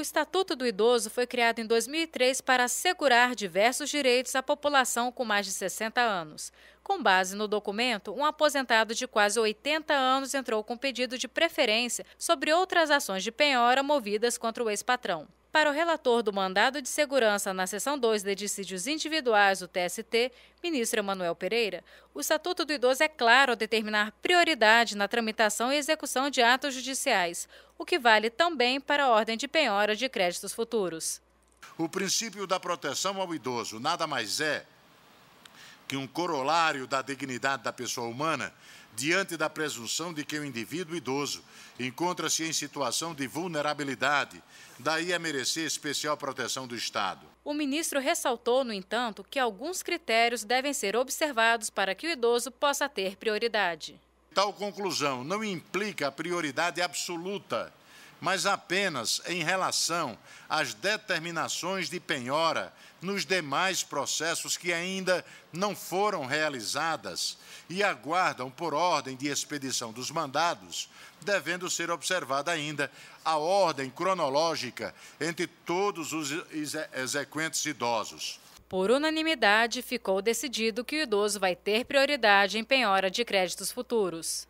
O Estatuto do Idoso foi criado em 2003 para assegurar diversos direitos à população com mais de 60 anos. Com base no documento, um aposentado de quase 80 anos entrou com pedido de preferência sobre outras ações de penhora movidas contra o ex-patrão. Para o relator do mandado de segurança na seção 2 de dissídios individuais, o TST, ministro Emanuel Pereira, o Estatuto do Idoso é claro ao determinar prioridade na tramitação e execução de atos judiciais, o que vale também para a ordem de penhora de créditos futuros. O princípio da proteção ao idoso nada mais é que um corolário da dignidade da pessoa humana diante da presunção de que o indivíduo idoso encontra-se em situação de vulnerabilidade, daí a merecer especial proteção do Estado. O ministro ressaltou, no entanto, que alguns critérios devem ser observados para que o idoso possa ter prioridade. Tal conclusão não implica prioridade absoluta mas apenas em relação às determinações de penhora nos demais processos que ainda não foram realizadas e aguardam por ordem de expedição dos mandados, devendo ser observada ainda a ordem cronológica entre todos os exequentes idosos. Por unanimidade, ficou decidido que o idoso vai ter prioridade em penhora de créditos futuros.